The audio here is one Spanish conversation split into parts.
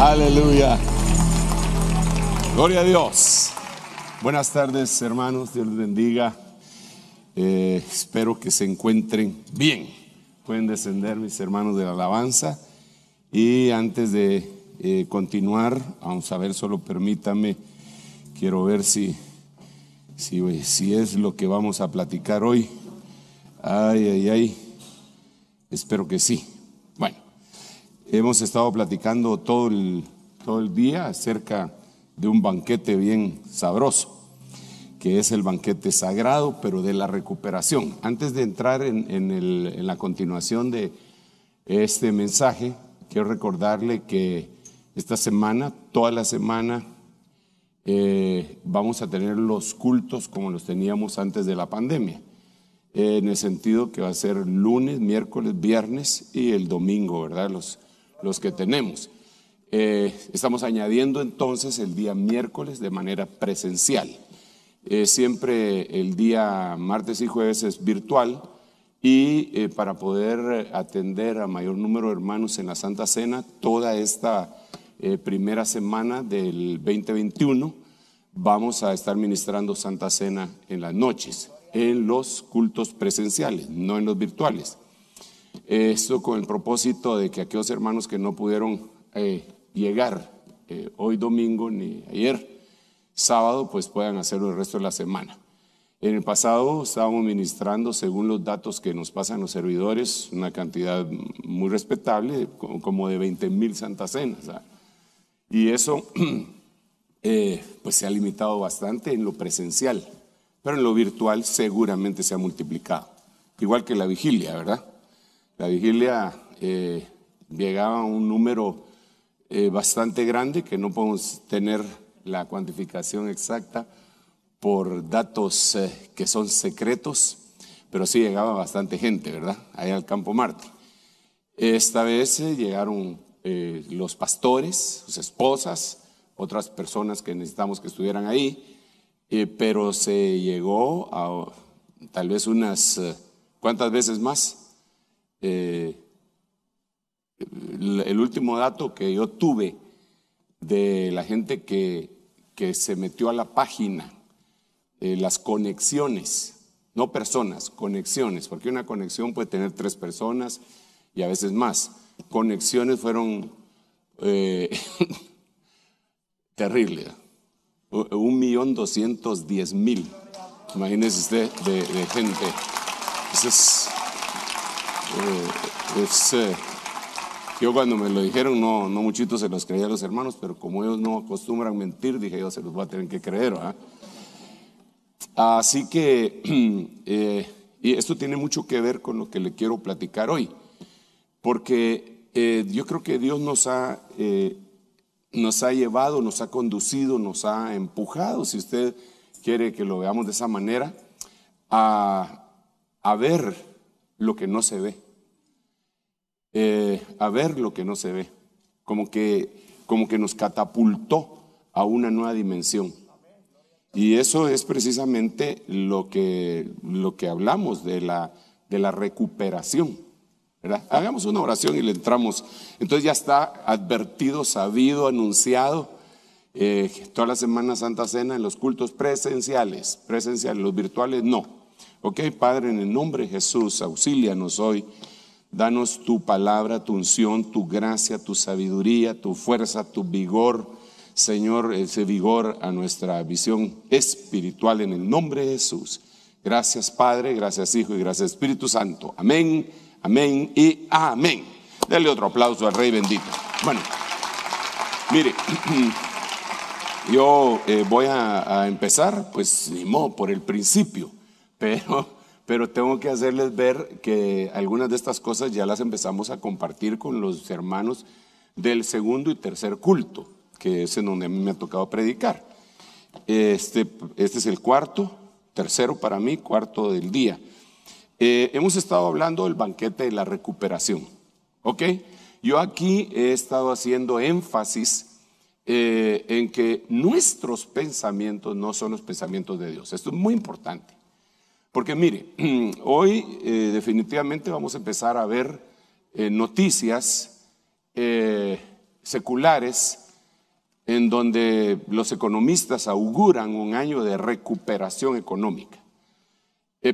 Aleluya. Gloria a Dios. Buenas tardes, hermanos. Dios les bendiga. Eh, espero que se encuentren bien. Pueden descender mis hermanos de la alabanza. Y antes de eh, continuar, vamos a ver, solo permítame, quiero ver si, si es lo que vamos a platicar hoy. Ay, ay, ay. Espero que sí. Hemos estado platicando todo el, todo el día acerca de un banquete bien sabroso, que es el banquete sagrado, pero de la recuperación. Antes de entrar en, la continuación de este mensaje, quiero recordarle que esta semana, toda la semana, eh, vamos a tener los cultos como los teníamos antes de la pandemia, eh, en el sentido que va a ser lunes, miércoles, viernes y el domingo, ¿verdad? Los, los que tenemos. Eh, estamos añadiendo entonces el día miércoles de manera presencial. Eh, siempre el día martes y jueves es virtual y eh, para poder atender a mayor número de hermanos en la Santa Cena, toda esta primera semana del 2021 vamos a estar ministrando Santa Cena en las noches, en los cultos presenciales, no en los virtuales esto con el propósito de que aquellos hermanos que no pudieron eh, llegar eh, hoy domingo ni ayer sábado, pues puedan hacerlo el resto de la semana. En el pasado estábamos ministrando, según los datos que nos pasan los servidores, una cantidad muy respetable, como de 20 mil santas cenas. ¿ah? Y eso eh, pues se ha limitado bastante en lo presencial, pero en lo virtual seguramente se ha multiplicado, igual que la vigilia, ¿verdad? La vigilia eh, llegaba a un número eh, bastante grande que no podemos tener la cuantificación exacta por datos eh, que son secretos, pero sí llegaba bastante gente, ¿verdad? ahí al Campo Marte. Esta vez llegaron los pastores, sus esposas, otras personas que necesitamos que estuvieran ahí, pero se llegó a tal vez unas, ¿cuántas veces más? Eh, el último dato que yo tuve de la gente que, se metió a la página, eh, las conexiones, no personas, conexiones, porque una conexión puede tener tres personas y a veces más. Conexiones fueron eh, terribles, un millón doscientos diez mil, imagínese usted, de, gente. es eh, pues, eh, yo cuando me lo dijeron, no, no muchitos se los creía a los hermanos, pero como ellos no acostumbran mentir, dije yo se los voy a tener que creer. Así que, eh, y esto tiene mucho que ver con lo que le quiero platicar hoy, porque yo creo que Dios nos ha, nos ha llevado, nos ha conducido, nos ha empujado, si usted quiere que lo veamos de esa manera, a, a ver lo que no se ve, eh, a ver lo que no se ve, como que, como que nos catapultó a una nueva dimensión. Y eso es precisamente lo que, lo que hablamos de la, de la recuperación. Hagamos una oración y le entramos. Entonces ya está advertido, sabido, anunciado. Eh, toda la Semana Santa Cena en los cultos presenciales, presenciales, los virtuales no. Ok, Padre, en el nombre de Jesús, auxílianos hoy. Danos tu palabra, tu unción, tu gracia, tu sabiduría, tu fuerza, tu vigor. Señor, ese vigor a nuestra visión espiritual en el nombre de Jesús. Gracias Padre, gracias Hijo y gracias Espíritu Santo. Amén, amén y amén. Dale otro aplauso al Rey bendito. Bueno, mire, yo eh, voy a, empezar, pues ni por el principio pero, pero tengo que hacerles ver que algunas de estas cosas ya las empezamos a compartir con los hermanos del segundo y tercer culto, que es en donde me ha tocado predicar. Este, este es el cuarto, tercero para mí, cuarto del día. Eh, hemos estado hablando del banquete de la recuperación, ¿ok? Yo aquí he estado haciendo énfasis eh, en que nuestros pensamientos no son los pensamientos de Dios. Esto es muy importante. Porque mire, hoy eh, definitivamente vamos a empezar a ver eh, noticias eh, seculares en donde los economistas auguran un año de recuperación económica.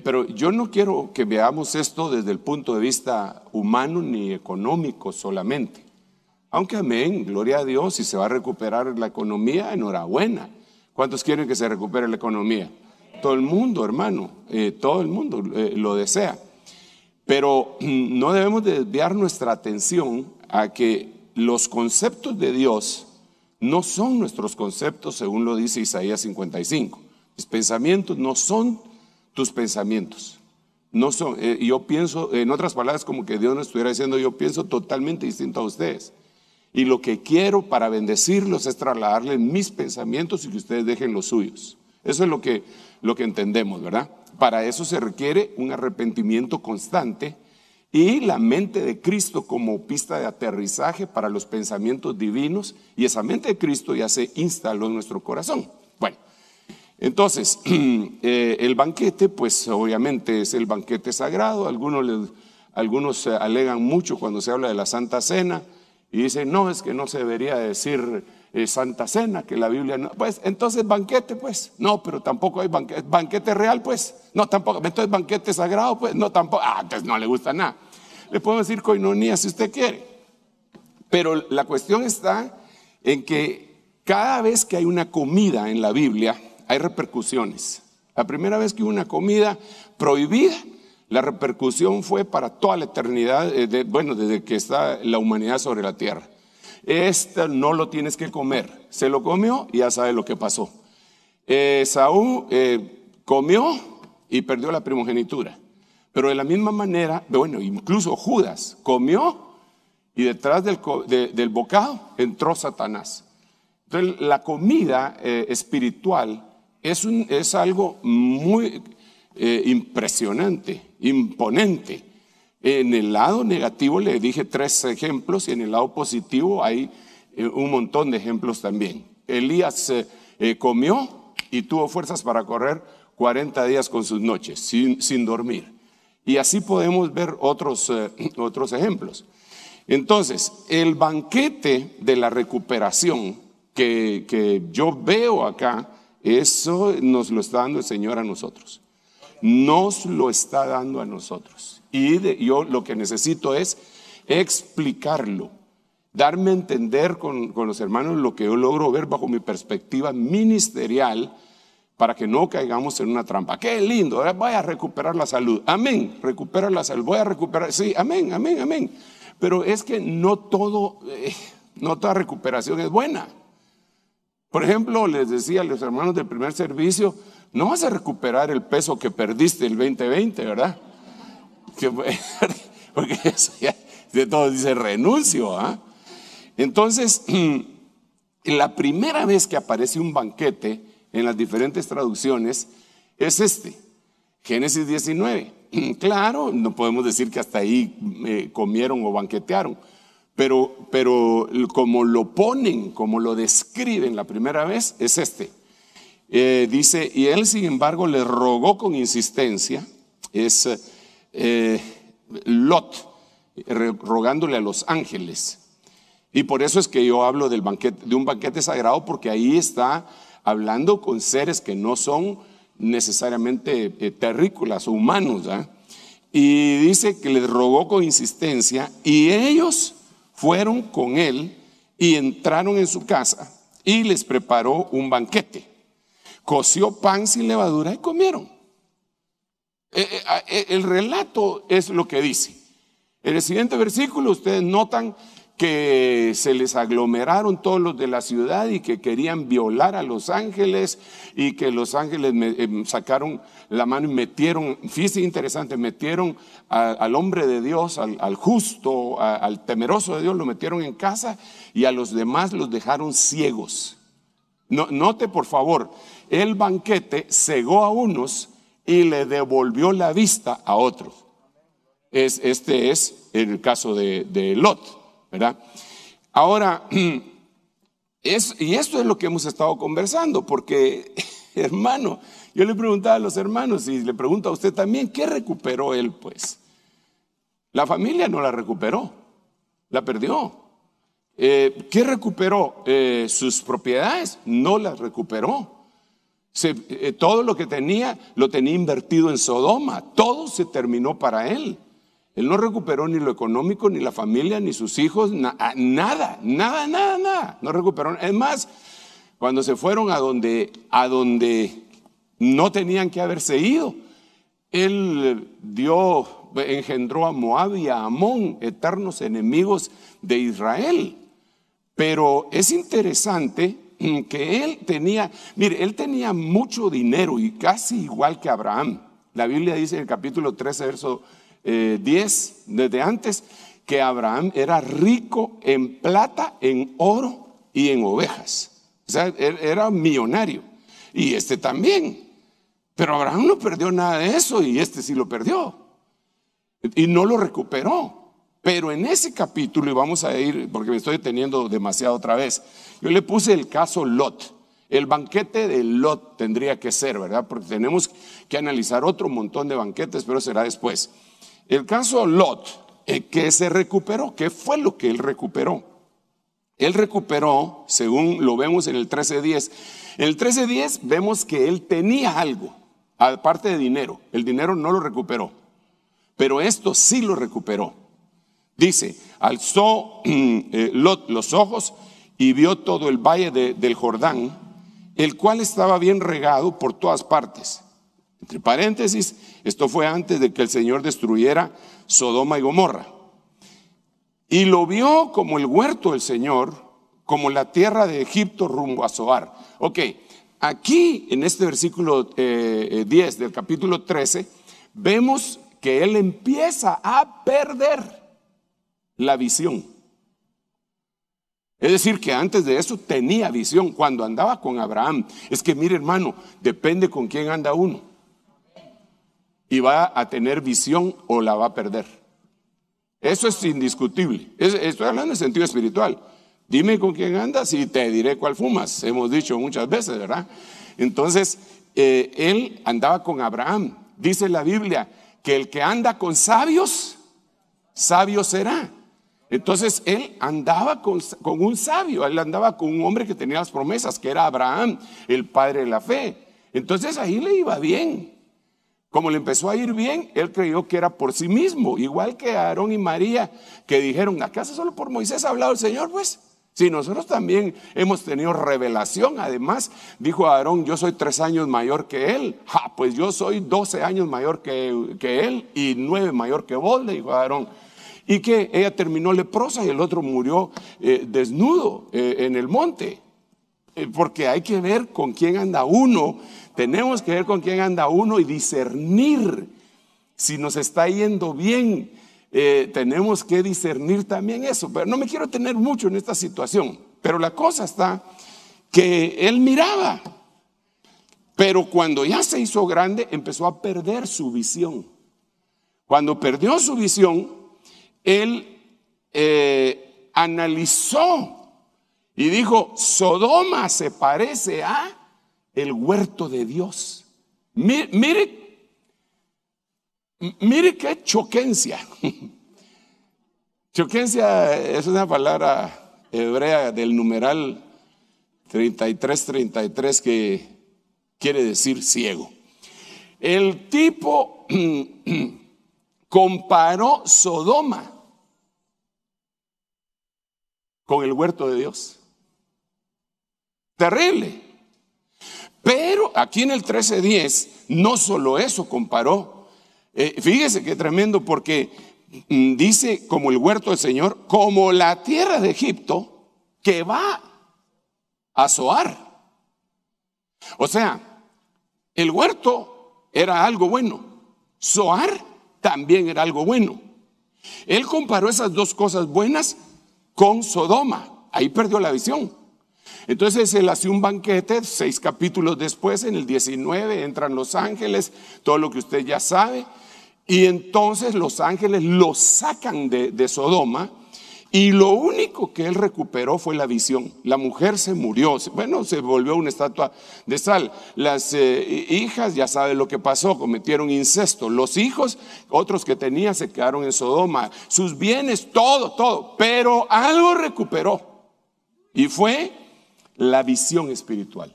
pero yo no quiero que veamos esto desde el punto de vista humano ni económico solamente. Aunque amén, gloria a Dios, si se va a recuperar la economía, enhorabuena. ¿Cuántos quieren que se recupere la economía? Todo el mundo, hermano, eh, todo el mundo eh, lo desea. Pero mm, no debemos desviar nuestra atención a que los conceptos de Dios no son nuestros conceptos, según lo dice Isaías 55. Mis pensamientos no son tus pensamientos. No son, eh, yo pienso, en otras palabras, como que Dios nos estuviera diciendo, yo pienso totalmente distinto a ustedes. Y lo que quiero para bendecirlos es trasladarles mis pensamientos y que ustedes dejen los suyos. Eso es lo que lo que entendemos, ¿verdad? Para eso se requiere un arrepentimiento constante y la mente de Cristo como pista de aterrizaje para los pensamientos divinos y esa mente de Cristo ya se instaló en nuestro corazón. Bueno, entonces, eh, el banquete, pues obviamente es el banquete sagrado, algunos, algunos alegan mucho cuando se habla de la Santa Cena y dicen, no, es que no se debería decir eh, Santa Cena, que la Biblia no. Pues entonces banquete, pues. No, pero tampoco hay banquete. Banquete real, pues. No, tampoco. Entonces banquete sagrado, pues. No, tampoco. Ah, entonces pues no le gusta nada. Le puedo decir coinonía si usted quiere. Pero la cuestión está en que cada vez que hay una comida en la Biblia, hay repercusiones. La primera vez que hubo una comida prohibida, la repercusión fue para toda la eternidad, eh, bueno, desde que está la humanidad sobre la tierra. Esta no lo tienes que comer. Se lo comió y ya sabe lo que pasó. Eh, Saúl eh, comió y perdió la primogenitura. Pero de la misma manera, bueno, incluso Judas comió y detrás del, bocado entró Satanás. Entonces, la comida eh, espiritual es, algo muy impresionante, imponente. En el lado negativo le dije tres ejemplos y en el lado positivo hay eh, un montón de ejemplos también. Elías eh, eh, comió y tuvo fuerzas para correr 40 días con sus noches, sin, dormir. Y así podemos ver otros, otros ejemplos. Entonces, el banquete de la recuperación que yo veo acá, eso nos lo está dando el Señor a nosotros. Nos lo está dando a nosotros. Y yo lo que necesito es explicarlo, darme a entender con, los hermanos lo que yo logro ver bajo mi perspectiva ministerial para que no caigamos en una trampa. Qué lindo, voy a recuperar la salud. Amén, recuperar la salud, voy a recuperar. Sí, amén, amén, amén. Pero es que no todo, eh, no toda recuperación es buena. Por ejemplo, les decía a los hermanos del primer servicio, no vas a recuperar el peso que perdiste el 2020, ¿verdad? porque eso ya, de todo dice renuncio. ¿ah? Entonces, la primera vez que aparece un banquete en las diferentes traducciones es este, Génesis 19. Claro, no podemos decir que hasta ahí eh, comieron o banquetearon, pero, pero como lo ponen, como lo describen la primera vez, es este. Eh, dice, y él sin embargo le rogó con insistencia, es eh, Lot rogándole a los ángeles. Y por eso es que yo hablo del banquete, de un banquete sagrado, porque ahí está hablando con seres que no son necesariamente Terrículas eh, terrícolas o humanos. Y dice que les rogó con insistencia y ellos fueron con él y entraron en su casa y les preparó un banquete. Coció pan sin levadura y comieron. Eh, eh, ah, eh, el relato es lo que dice. En el siguiente versículo ustedes notan que se les aglomeraron todos los de la ciudad y que querían violar a los ángeles y que los ángeles em, sacaron la mano y metieron, fíjese interesante, metieron al hombre de Dios, al, justo, al temeroso de Dios, lo metieron en casa y a los demás los dejaron ciegos. note por favor, el banquete cegó a unos y le devolvió la vista a otros. Es, este es el caso de, Lot, ¿verdad? Ahora, es, y esto es lo que hemos estado conversando, porque, hermano, yo le preguntaba a los hermanos y le pregunto a usted también, ¿qué recuperó él, pues? La familia no la recuperó, la perdió. Eh, ¿Qué recuperó? Eh, sus propiedades no las recuperó. Eh, todo lo que tenía lo tenía invertido en Sodoma. Todo se terminó para él. Él no recuperó ni lo económico, ni la familia, ni sus hijos, ah, nada, nada, nada, nada. No recuperó. Es más, cuando se fueron a donde, a donde no tenían que haberse ido, él eh, dio, engendró a Moab y a Amón, eternos enemigos de Israel. Pero es interesante eh, que él tenía, mire, él tenía mucho dinero y casi igual que Abraham. La Biblia dice en el capítulo 13, verso 10, eh, desde antes, que Abraham era rico en plata, en oro y en ovejas. O sea, era millonario. Y este también. Pero Abraham no perdió nada de eso y este sí lo perdió. Y no lo recuperó. Pero en ese capítulo, y vamos a ir, porque me estoy deteniendo demasiado otra vez, yo le puse el caso Lot. El banquete de Lot tendría que ser, ¿verdad? Porque tenemos que analizar otro montón de banquetes, pero será después. El caso Lot, eh, que se recuperó, ¿qué fue lo que él recuperó? Él recuperó, según lo vemos en el 13.10, en el 13.10 vemos que él tenía algo, aparte de dinero. El dinero no lo recuperó, pero esto sí lo recuperó. Dice, alzó eh, Lot los ojos y vio todo el valle del Jordán, el cual estaba bien regado por todas partes. Entre paréntesis, esto fue antes de que el Señor destruyera Sodoma y Gomorra. Y lo vio como el huerto del Señor, como la tierra de Egipto rumbo a Zoar. Ok, aquí en este versículo 10 eh, eh, del capítulo 13, vemos que él empieza a perder la visión. Es decir, que antes de eso tenía visión cuando andaba con Abraham. Es que, mire hermano, depende con quién anda uno. Y va a tener visión o la va a perder. Eso es indiscutible. estoy hablando en sentido espiritual. Dime con quién andas y te diré cuál fumas. Hemos dicho muchas veces, ¿verdad? Entonces, eh, él andaba con Abraham. Dice la Biblia que el que anda con sabios, sabio será. Entonces él andaba con, un sabio, él andaba con un hombre que tenía las promesas, que era Abraham, el padre de la fe. Entonces ahí le iba bien. Como le empezó a ir bien, él creyó que era por sí mismo, igual que Aarón y María, que dijeron, ¿acaso solo por Moisés ha hablado el Señor? Pues si nosotros también hemos tenido revelación, además, dijo Aarón, yo soy tres años mayor que él. pues yo soy doce años mayor que, que él y nueve mayor que vos, le dijo Aarón y que ella terminó leprosa y el otro murió eh, desnudo eh, en el monte. Eh, porque hay que ver con quién anda uno, tenemos que ver con quién anda uno y discernir si nos está yendo bien. tenemos que discernir también eso, pero no me quiero tener mucho en esta situación. Pero la cosa está que él miraba, pero cuando ya se hizo grande empezó a perder su visión. Cuando perdió su visión, él eh, analizó y dijo, Sodoma se parece a el huerto de Dios. Mire, mire, qué choquencia. choquencia es una palabra hebrea del numeral 33-33 que quiere decir ciego. El tipo comparó Sodoma con el huerto de Dios. Terrible. Pero aquí en el 1310 no solo eso comparó. Eh, fíjese qué tremendo porque mm, dice como el huerto del Señor, como la tierra de Egipto que va a soar. O sea, el huerto era algo bueno, soar también era algo bueno. Él comparó esas dos cosas buenas con Sodoma. Ahí perdió la visión. Entonces él hace un banquete, seis capítulos después, en el 19, entran los ángeles, todo lo que usted ya sabe, y entonces los ángeles lo sacan de, de Sodoma y lo único que él recuperó fue la visión. La mujer se murió, bueno, se volvió una estatua de sal. Las eh, hijas, ya saben lo que pasó, cometieron incesto. Los hijos, otros que tenía, se quedaron en Sodoma. Sus bienes, todo, todo. Pero algo recuperó. Y fue la visión espiritual.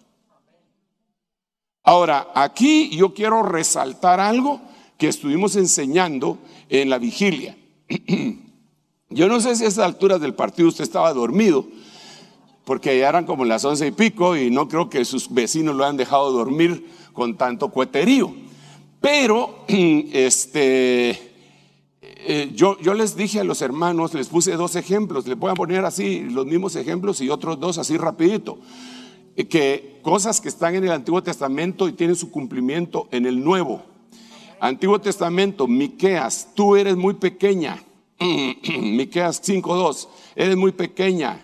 Ahora, aquí yo quiero resaltar algo que estuvimos enseñando en la vigilia. Yo no sé si a esas alturas del partido usted estaba dormido, porque ya eran como las once y pico y no creo que sus vecinos lo hayan dejado dormir con tanto cueterío. Pero, este... Eh, yo, yo, les dije a los hermanos, les puse dos ejemplos, les voy a poner así los mismos ejemplos y otros dos así rapidito, eh, que cosas que están en el Antiguo Testamento y tienen su cumplimiento en el Nuevo. Antiguo Testamento, Miqueas, tú eres muy pequeña, Miqueas 5:2, eres muy pequeña.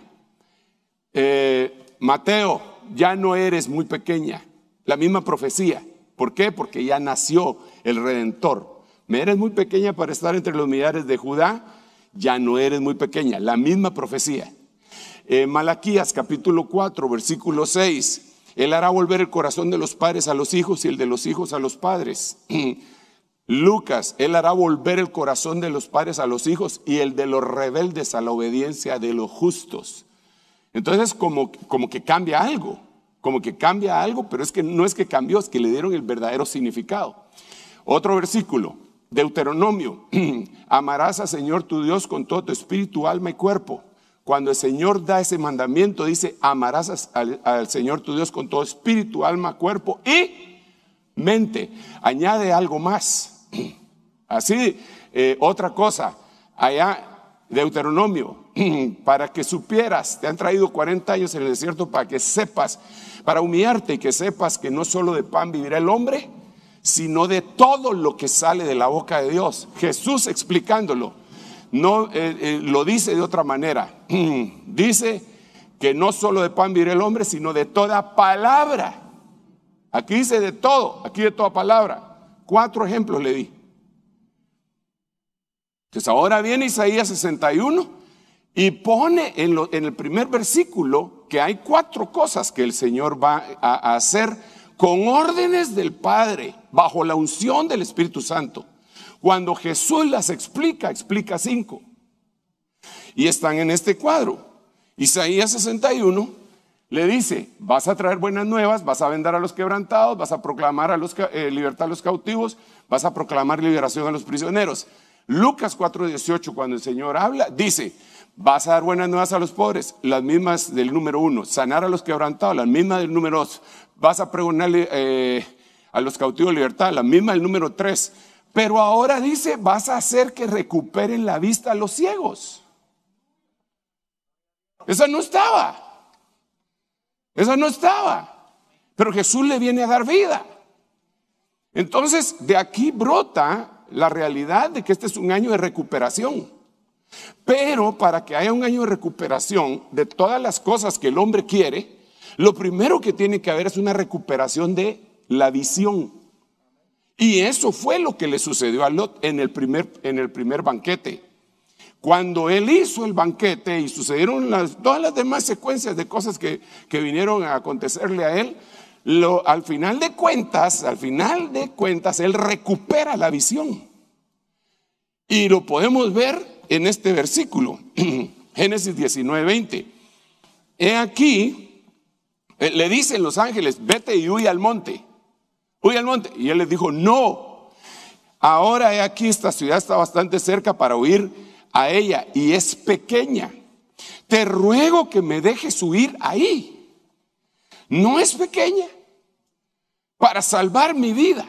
Eh, Mateo, ya no eres muy pequeña. La misma profecía. ¿Por qué? Porque ya nació el Redentor. Me eres muy pequeña para estar entre los millares de Judá, ya no eres muy pequeña. La misma profecía. Eh, Malaquías capítulo 4, versículo 6. Él hará volver el corazón de los padres a los hijos y el de los hijos a los padres. Lucas, Él hará volver el corazón de los padres a los hijos y el de los rebeldes a la obediencia de los justos. Entonces, como, como que cambia algo, como que cambia algo, pero es que no es que cambió, es que le dieron el verdadero significado. Otro versículo, Deuteronomio, amarás al Señor tu Dios con todo tu espíritu, alma y cuerpo. Cuando el Señor da ese mandamiento, dice, amarás al Señor tu Dios con todo espíritu, alma, cuerpo y mente. Añade algo más Así, eh, otra cosa, allá Deuteronomio, para que supieras, te han traído 40 años en el desierto para que sepas, para humillarte y que sepas que no solo de pan vivirá el hombre, sino de todo lo que sale de la boca de Dios. Jesús explicándolo, no eh, eh, lo dice de otra manera. dice que no solo de pan vivirá el hombre, sino de toda palabra. Aquí dice de todo, aquí de toda palabra. Cuatro ejemplos le di. Entonces ahora viene Isaías 61 y pone en, el primer versículo que hay cuatro cosas que el Señor va a, a hacer con órdenes del Padre, bajo la unción del Espíritu Santo. Cuando Jesús las explica, explica cinco. Y están en este cuadro. Isaías 61, le dice, vas a traer buenas nuevas, vas a vendar a los quebrantados, vas a proclamar a los, eh, libertad a los cautivos, vas a proclamar liberación a los prisioneros. Lucas 4:18, cuando el Señor habla, dice, vas a dar buenas nuevas a los pobres, las mismas del número uno, sanar a los quebrantados, las mismas del número dos, vas a pregonarle eh, a los cautivos libertad, las mismas del número tres. Pero ahora dice, vas a hacer que recuperen la vista a los ciegos. Eso no estaba. Esa no estaba. Pero Jesús le viene a dar vida. Entonces, de aquí brota la realidad de que este es un año de recuperación. Pero para que haya un año de recuperación de todas las cosas que el hombre quiere, lo primero que tiene que haber es una recuperación de la visión. Y eso fue lo que le sucedió a Lot en el primer, en el primer banquete. Cuando él hizo el banquete y sucedieron las, todas las demás secuencias de cosas que, que vinieron a acontecerle a él, lo, al final de cuentas, al final de cuentas, él recupera la visión. Y lo podemos ver en este versículo, Génesis 19, 20. He aquí, eh, le dicen los ángeles, vete y huye al monte, huye al monte. Y él les dijo, no, ahora he aquí, esta ciudad está bastante cerca para huir a ella y es pequeña, te ruego que me dejes huir ahí. No es pequeña para salvar mi vida.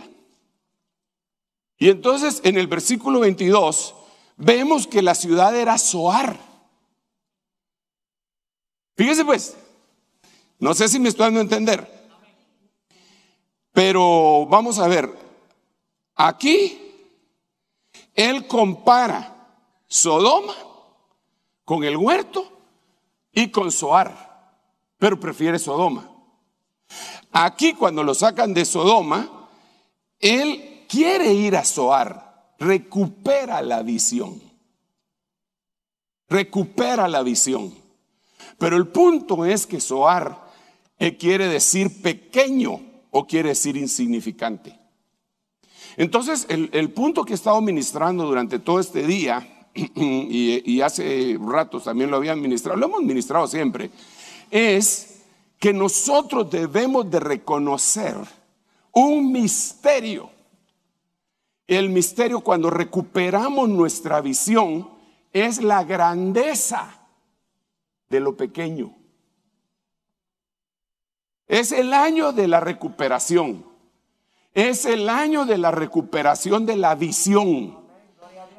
Y entonces en el versículo 22 vemos que la ciudad era Soar. Fíjese pues, no sé si me estoy dando a entender, pero vamos a ver, aquí él compara Sodoma, con el huerto y con Soar, pero prefiere Sodoma. Aquí cuando lo sacan de Sodoma, él quiere ir a Soar, recupera la visión, recupera la visión. Pero el punto es que Soar quiere decir pequeño o quiere decir insignificante. Entonces, el, punto que he estado ministrando durante todo este día y, hace ratos también lo había administrado, lo hemos ministrado siempre, es que nosotros debemos de reconocer un misterio. El misterio cuando recuperamos nuestra visión es la grandeza de lo pequeño. Es el año de la recuperación. Es el año de la recuperación de la visión.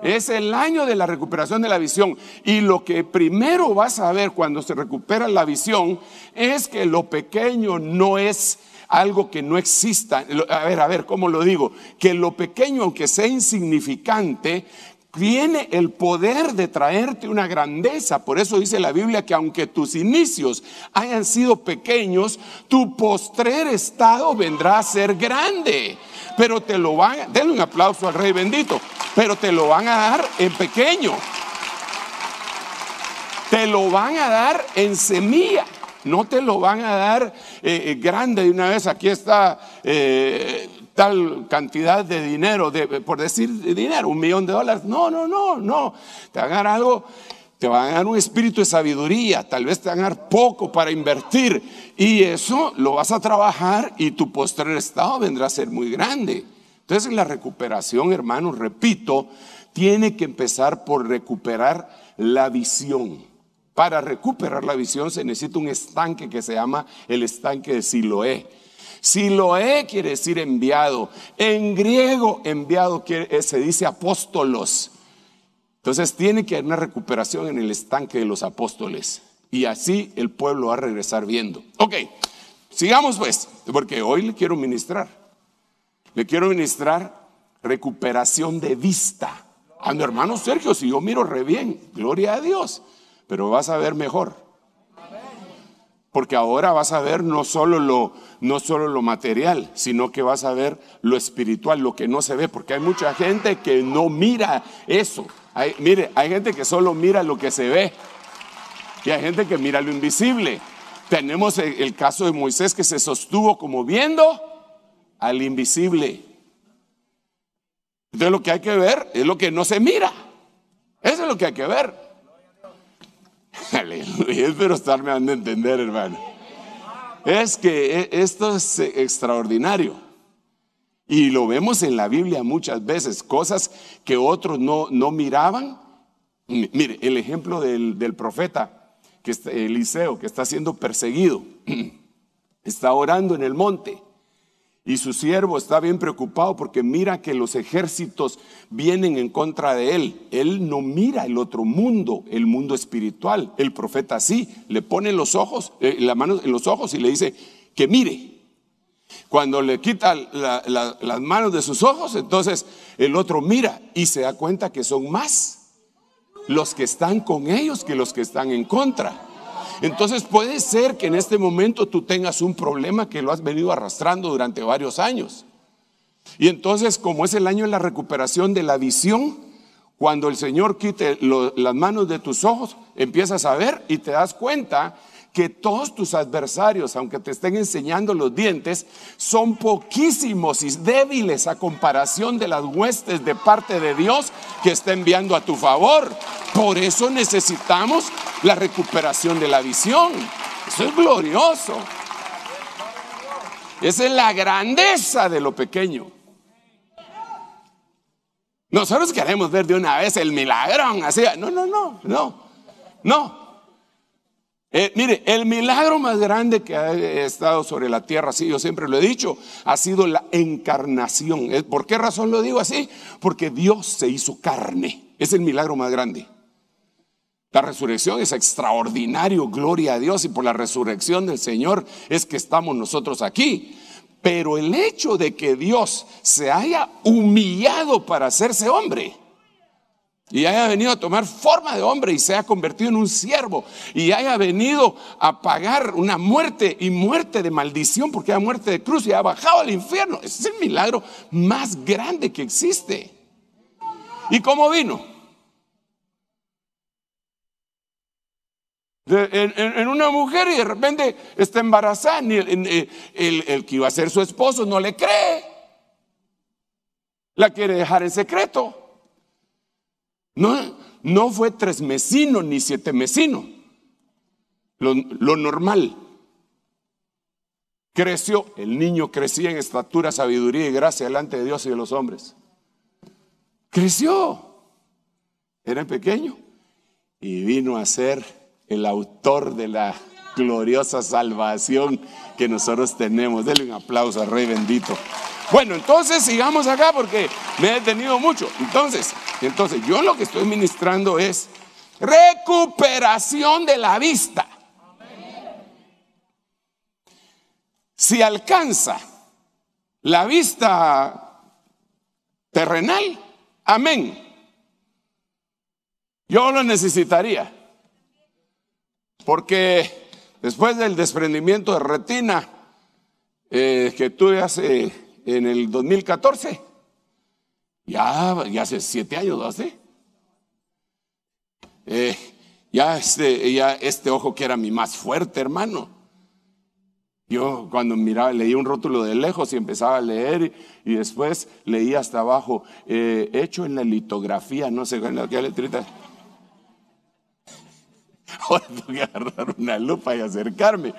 Es el año de la recuperación de la visión. Y lo que primero vas a ver cuando se recupera la visión es que lo pequeño no es algo que no exista. A ver, a ver, ¿cómo lo digo? Que lo pequeño, aunque sea insignificante, tiene el poder de traerte una grandeza. Por eso dice la Biblia que aunque tus inicios hayan sido pequeños, tu postrer estado vendrá a ser grande pero te lo van a, denle un aplauso al Rey bendito, pero te lo van a dar en pequeño. Te lo van a dar en semilla. No te lo van a dar eh, eh, grande de una vez. Aquí está eh, tal cantidad de dinero, por decir dinero, un millón de dólares. No, no, no, no. Te van a dar algo te va a ganar un espíritu de sabiduría, tal vez te va a ganar poco para invertir y eso lo vas a trabajar y tu posterior estado vendrá a ser muy grande. Entonces la recuperación, hermanos, repito, tiene que empezar por recuperar la visión. Para recuperar la visión se necesita un estanque que se llama el estanque de Siloé. Siloé quiere decir enviado. En griego enviado eh, se dice apóstolos. Entonces tiene que haber una recuperación en el estanque de los apóstoles. Y así el pueblo va a regresar viendo. Ok, sigamos pues, porque hoy le quiero ministrar. Le quiero ministrar recuperación de vista. A mi hermano Sergio, si yo miro re bien, gloria a Dios, pero vas a ver mejor. Porque ahora vas a ver no solo, lo, no solo lo material, sino que vas a ver lo espiritual, lo que no se ve, porque hay mucha gente que no mira eso mire, hay gente que solo mira lo que se ve y hay gente que mira lo invisible. Tenemos el, caso de Moisés que se sostuvo como viendo al invisible. Entonces lo que hay que ver es lo que no se mira. Eso es lo que hay que ver. espero estarme dando a entender, hermano. Es que e, esto es eh, extraordinario. Y lo vemos en la Biblia muchas veces, cosas que otros no, no miraban. Mire, el ejemplo del, profeta que Eliseo, que está siendo perseguido, está orando en el monte. Y su siervo está bien preocupado porque mira que los ejércitos vienen en contra de él. Él no mira el otro mundo, el mundo espiritual. El profeta sí, le pone los ojos, eh, la mano en los ojos y le dice que mire. Cuando le quita las manos de sus ojos, entonces el otro mira y se da cuenta que son más los que están con ellos que los que están en contra. Entonces puede ser que en este momento tú tengas un problema que lo has venido arrastrando durante varios años. Y entonces, como es el año de la recuperación de la visión, cuando el Señor quite las manos de tus ojos, empiezas a ver y te das cuenta que todos tus adversarios, aunque te estén enseñando los dientes, son poquísimos y débiles a comparación de las huestes de parte de Dios que está enviando a tu favor. Por eso necesitamos la recuperación de la visión. Eso es glorioso. Esa es la grandeza de lo pequeño. Nosotros queremos ver de una vez el milagrón, así. No, no, no, no. No, eh, mire, el milagro más grande que ha estado sobre la tierra, sí, yo siempre lo he dicho, ha sido la encarnación. Eh, ¿Por qué razón lo digo así? Porque Dios se hizo carne. Es el milagro más grande. La resurrección es extraordinario, gloria a Dios, y por la resurrección del Señor es que estamos nosotros aquí. Pero el hecho de que Dios se haya humillado para hacerse hombre, y haya venido a tomar forma de hombre y se ha convertido en un siervo y haya venido a pagar una muerte y muerte de maldición porque ha muerte de cruz y ha bajado al infierno. Ese es el milagro más grande que existe. ¿Y cómo vino? En, una mujer y de repente está embarazada, Y eh, el que iba a ser su esposo no le cree. La quiere dejar en secreto. No, no fue tresmesino ni siete lo, lo normal. Creció, el niño crecía en estatura, sabiduría y gracia delante de Dios y de los hombres. Creció, era pequeño y vino a ser el autor de la gloriosa salvación que nosotros tenemos. Denle un aplauso al Rey bendito. Bueno, entonces sigamos acá porque me he detenido mucho. Entonces, entonces yo lo que estoy ministrando es recuperación de la vista. Si alcanza la vista terrenal, amén. Yo lo necesitaría. Porque después del desprendimiento de retina eh, que tuve hace en el 2014. Ya, ya hace siete años, eh, ya, este, ya este ojo que era mi más fuerte, hermano. Yo cuando miraba, leía un rótulo de lejos y empezaba a leer y, después leía hasta abajo, eh, hecho en la litografía, no sé, en la letrita. Ahora tengo que agarrar una lupa y acercarme.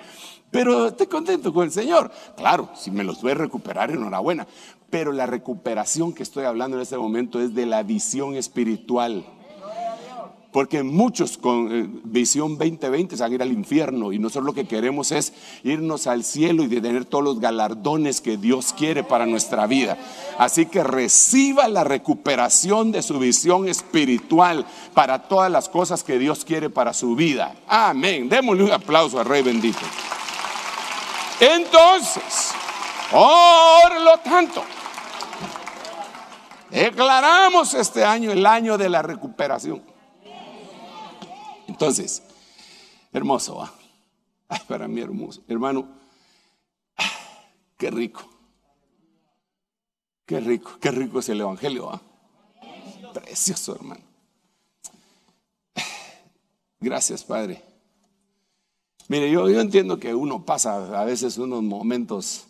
Pero estoy contento con el Señor. Claro, si me los voy a recuperar, enhorabuena. Pero la recuperación que estoy hablando en este momento es de la visión espiritual. Porque muchos con eh, visión 2020 se van a ir al infierno y nosotros lo que queremos es irnos al cielo y tener todos los galardones que Dios quiere para nuestra vida. Así que reciba la recuperación de su visión espiritual para todas las cosas que Dios quiere para su vida. Amén. Démosle un aplauso al Rey bendito. Entonces, por lo tanto, declaramos este año el año de la recuperación. Entonces, hermoso, para mí hermoso, hermano, qué rico, qué rico, qué rico es el Evangelio. Precioso, hermano. Gracias, Padre. Mire, yo, entiendo que uno pasa a veces unos momentos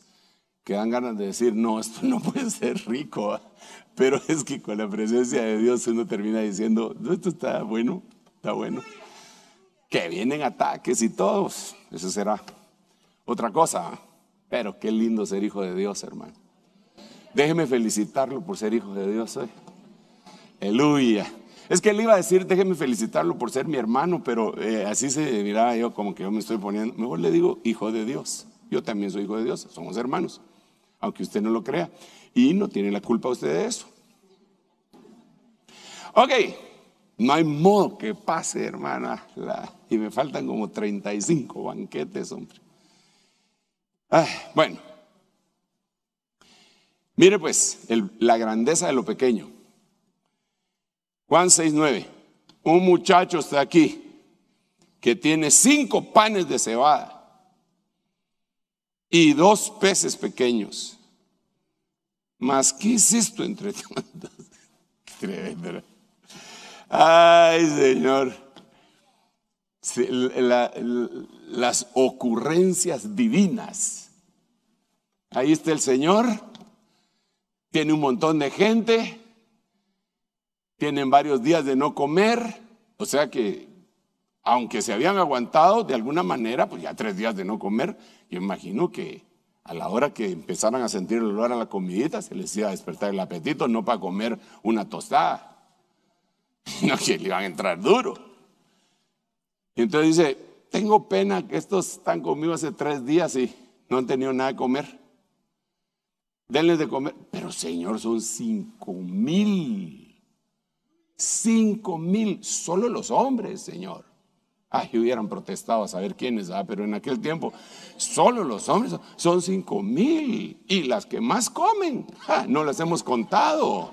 que dan ganas de decir, no, esto no puede ser rico, pero es que con la presencia de Dios uno termina diciendo, esto está bueno, está bueno. Que vienen ataques y todos, eso será otra cosa, pero qué lindo ser hijo de Dios, hermano. Déjeme felicitarlo por ser hijo de Dios hoy. Aleluya. Es que él iba a decir, déjeme felicitarlo por ser mi hermano, pero eh, así se miraba yo como que yo me estoy poniendo. Mejor le digo, hijo de Dios. Yo también soy hijo de Dios, somos hermanos, aunque usted no lo crea. Y no tiene la culpa usted de eso. Ok, no hay modo que pase, hermana. y me faltan como 35 banquetes, hombre. bueno, mire pues la grandeza de lo pequeño. Juan 6:9. Un muchacho está aquí que tiene cinco panes de cebada y dos peces pequeños. Mas, ¿qué es esto entre Ay, Señor. las ocurrencias divinas. Ahí está el Señor. Tiene un montón de gente tienen varios días de no comer, o sea que aunque se habían aguantado de alguna manera, pues ya tres días de no comer, yo imagino que a la hora que empezaran a sentir el olor a la comidita, se les iba a despertar el apetito, no para comer una tostada, no que le iban a entrar duro. Y entonces dice, tengo pena que estos están conmigo hace tres días y no han tenido nada de comer. Denles de comer, pero Señor, son cinco mil Cinco mil, solo los hombres, Señor. Ay, hubieran protestado a saber quiénes, ah, pero en aquel tiempo solo los hombres son cinco mil y las que más comen, no las hemos contado.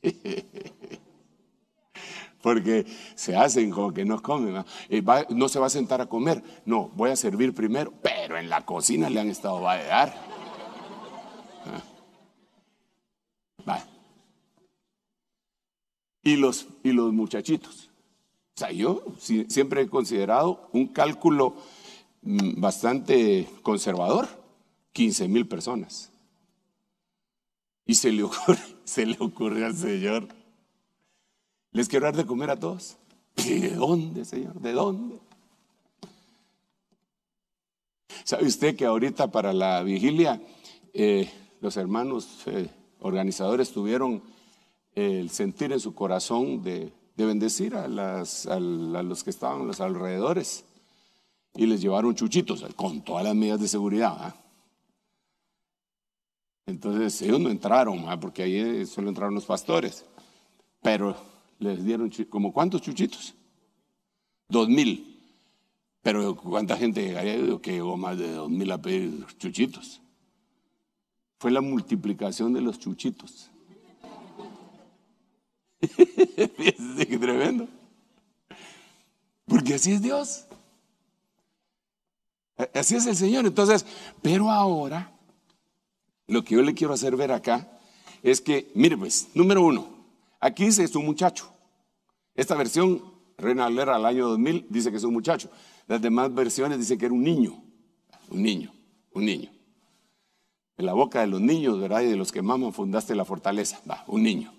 Porque se hacen como que no comen, ah. eh, no se va a sentar a comer, no, voy a servir primero, pero en la cocina le han estado va a dar. y los, y los muchachitos. O sea, yo siempre he considerado un cálculo mm, bastante conservador, 15 mil personas. Y se le, ocurre, se le ocurre al Señor, les quiero dar de comer a todos. ¿De dónde, Señor? ¿De dónde? ¿Sabe usted que ahorita para la vigilia eh, los hermanos eh, organizadores tuvieron el sentir en su corazón de, bendecir a, los que estaban a los alrededores. Y les llevaron chuchitos, eh, con todas las medidas de seguridad. ¿ah? Entonces ellos no entraron, ¿ah? porque ahí eh, solo entraron los pastores. Pero les dieron, ¿como cuántos chuchitos? Dos mil. Pero ¿cuánta gente llegaría? que llegó más de dos mil a pedir chuchitos. Fue la multiplicación de los chuchitos. Fíjense que tremendo. Porque así es Dios. Así es el Señor. Entonces, pero ahora, lo que yo le quiero hacer ver acá es que, mire pues, número uno, aquí dice es un muchacho. Esta versión, Reina Valera al año 2000, dice que es un muchacho. Las demás versiones dice que era un niño, un niño, un niño. En la boca de los niños, ¿verdad? Y de los que maman fundaste la fortaleza. Va, un niño.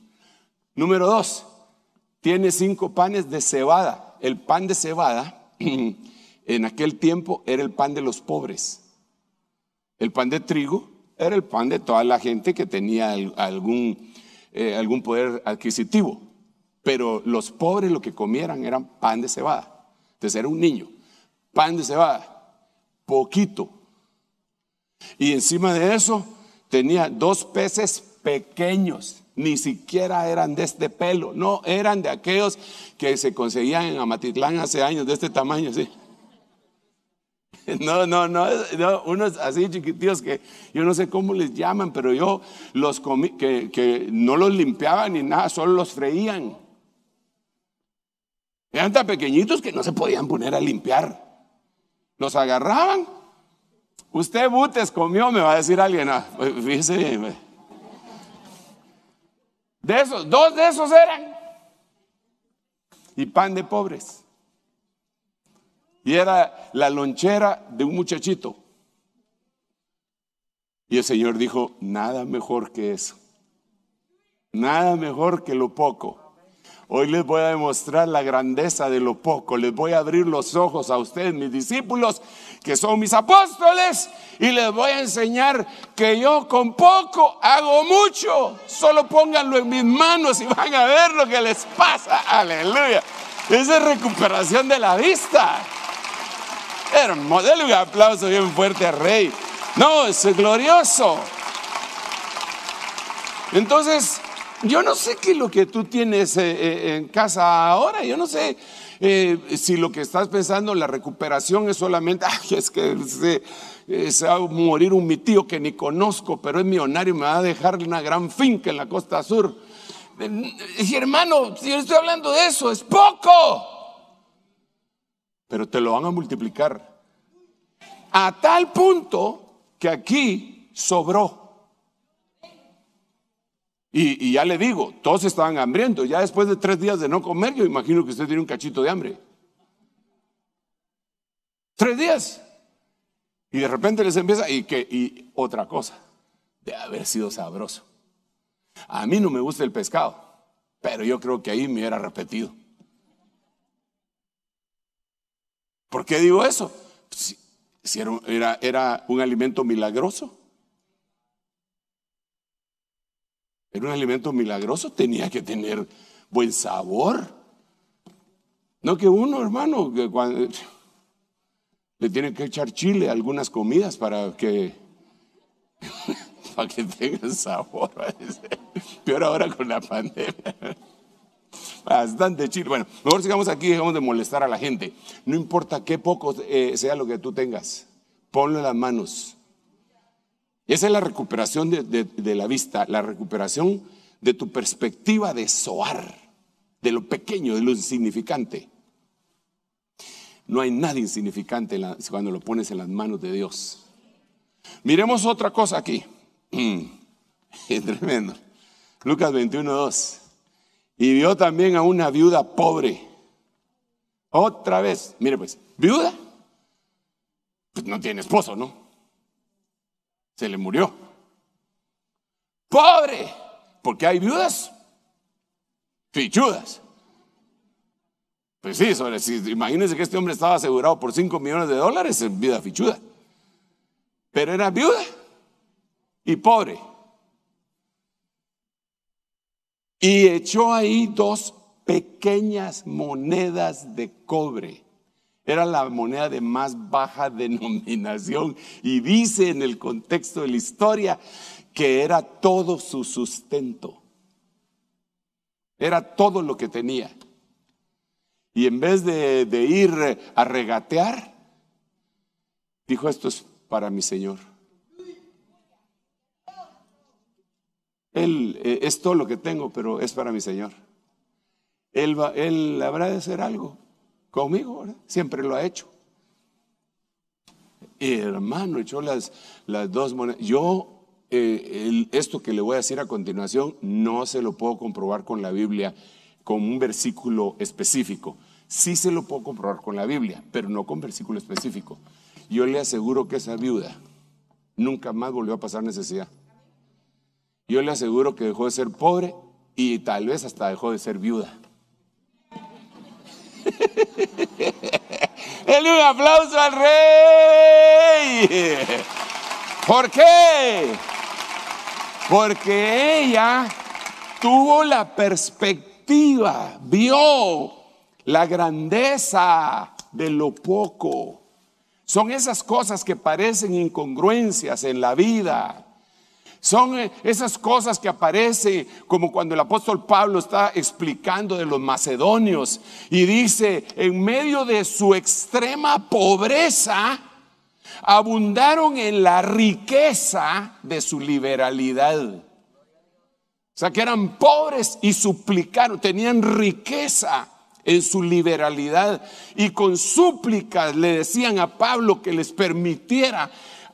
Número dos, tiene cinco panes de cebada. El pan de cebada en aquel tiempo era el pan de los pobres. El pan de trigo era el pan de toda la gente que tenía algún, eh, algún poder adquisitivo. Pero los pobres lo que comieran eran pan de cebada. Entonces era un niño. Pan de cebada, poquito. Y encima de eso tenía dos peces pequeños, ni siquiera eran de este pelo, no, eran de aquellos que se conseguían en Amatitlán hace años, de este tamaño, sí. No, no, no, unos así chiquititos que yo no sé cómo les llaman, pero yo los comí, que, no los limpiaban ni nada, solo los freían. Eran tan pequeñitos que no se podían poner a limpiar. Los agarraban. Usted butes comió, me va a decir alguien. Ah, pues fíjese pues". De esos, dos de esos eran. Y pan de pobres. Y era la lonchera de un muchachito. Y el Señor dijo, nada mejor que eso. Nada mejor que lo poco. Hoy les voy a demostrar la grandeza de lo poco. Les voy a abrir los ojos a ustedes, mis discípulos, que son mis apóstoles, y les voy a enseñar que yo con poco hago mucho. Solo pónganlo en mis manos y van a ver lo que les pasa. Aleluya. Esa es recuperación de la vista. Hermoso. un aplauso bien fuerte rey. No, es glorioso. Entonces, yo no sé qué es lo que tú tienes eh, eh, en casa ahora. Yo no sé eh, si lo que estás pensando, la recuperación es solamente, es que se, va a morir un mi tío que ni conozco, pero es millonario y me va a dejar una gran finca en la costa sur. Eh, y hermano, si yo estoy hablando de eso, es poco. Pero te lo van a multiplicar. A tal punto que aquí sobró. Y, ya le digo, todos estaban hambrientos. Ya después de tres días de no comer, yo imagino que usted tiene un cachito de hambre. Tres días. Y de repente les empieza, y que, y otra cosa, de haber sido sabroso. A mí no me gusta el pescado, pero yo creo que ahí me hubiera repetido. ¿Por qué digo eso? Si, era un alimento milagroso. Era un alimento milagroso, tenía que tener buen sabor. No que uno, hermano, que le tiene que echar chile a algunas comidas para que, para que tengan sabor. Peor ahora con la pandemia. Bastante chile. Bueno, mejor sigamos aquí y dejamos de molestar a la gente. No importa qué poco eh, sea lo que tú tengas, Ponle las manos esa es la recuperación de, la vista, la recuperación de tu perspectiva de soar, de lo pequeño, de lo insignificante. No hay nada insignificante cuando lo pones en las manos de Dios. Miremos otra cosa aquí. Mm. Es tremendo. Lucas 21, 2. Y vio también a una viuda pobre. Otra vez. Mire pues, viuda. Pues no tiene esposo, ¿no? se le murió. Pobre, porque hay viudas fichudas. Pues sí, imagínense que este hombre estaba asegurado por 5 millones de dólares en vida fichuda. Pero era viuda y pobre. Y echó ahí dos pequeñas monedas de cobre. Era la moneda de más baja denominación y dice en el contexto de la historia que era todo su sustento. Era todo lo que tenía. Y en vez de, ir a regatear, dijo, esto es para mi Señor. Él eh, es todo lo que tengo, pero es para mi Señor. Él, va, él habrá de hacer algo conmigo, siempre lo ha hecho. Hermano, echó las, las dos monedas. Yo, eh, esto que le voy a decir a continuación, no se lo puedo comprobar con la Biblia, con un versículo específico. Sí se lo puedo comprobar con la Biblia, pero no con versículo específico. Yo le aseguro que esa viuda nunca más volvió a pasar necesidad. Yo le aseguro que dejó de ser pobre y tal vez hasta dejó de ser viuda. ¡Ele un aplauso al rey. ¿Por qué? Porque ella tuvo la perspectiva, vio la grandeza de lo poco. Son esas cosas que parecen incongruencias en la vida son eh, esas cosas que aparecen como cuando el apóstol Pablo está explicando de los macedonios y dice, en medio de su extrema pobreza, abundaron en la riqueza de su liberalidad. O sea, que eran pobres y suplicaron, tenían riqueza en su liberalidad y con súplicas le decían a Pablo que les permitiera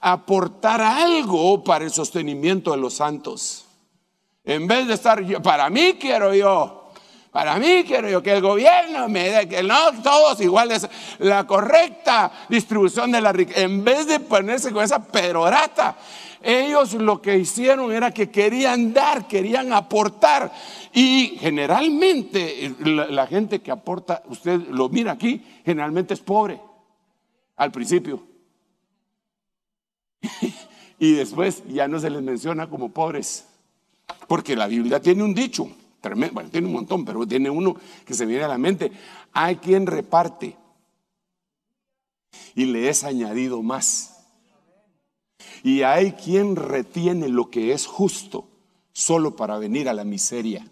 aportar algo para el sostenimiento de los santos. En vez de estar, para mí quiero yo, para mí quiero yo que el gobierno me dé, que no todos iguales, la correcta distribución de la riqueza. En vez de ponerse con esa perorata, ellos lo que hicieron era que querían dar, querían aportar. Y generalmente eh, la gente que aporta, usted lo mira aquí, generalmente es pobre al principio. y después ya no se les menciona como pobres. Porque la Biblia tiene un dicho, tremendo, bueno, tiene un montón, pero tiene uno que se viene a la mente. Hay quien reparte y le es añadido más. Y hay quien retiene lo que es justo solo para venir a la miseria.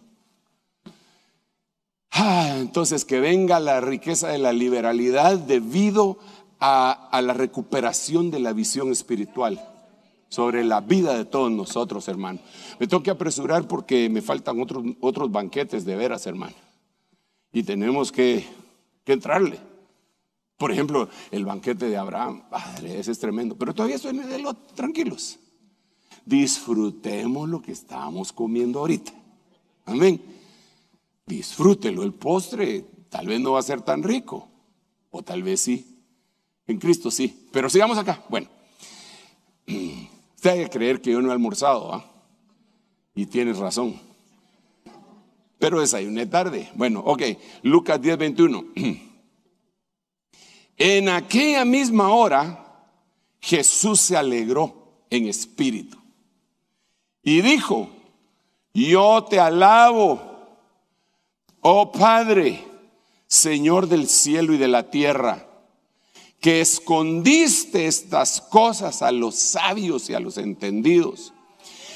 Ah, entonces que venga la riqueza de la liberalidad debido a a, la recuperación de la visión espiritual sobre la vida de todos nosotros, hermano. Me tengo que apresurar porque me faltan otros, otros banquetes de veras, hermano. Y tenemos que, entrarle. Por ejemplo, el banquete de Abraham, padre, ese es tremendo. Pero todavía estoy en tranquilos. Disfrutemos lo que estamos comiendo ahorita. Amén. Disfrútelo, el postre tal vez no va a ser tan rico, o tal vez sí. En Cristo sí. Pero sigamos acá. Bueno. Usted hay que creer que yo no he almorzado, ¿ah? Y tienes razón. Pero desayuné tarde. Bueno, ok. Lucas 10, 21. En aquella misma hora, Jesús se alegró en espíritu. Y dijo, yo te alabo, oh Padre, Señor del cielo y de la tierra que escondiste estas cosas a los sabios y a los entendidos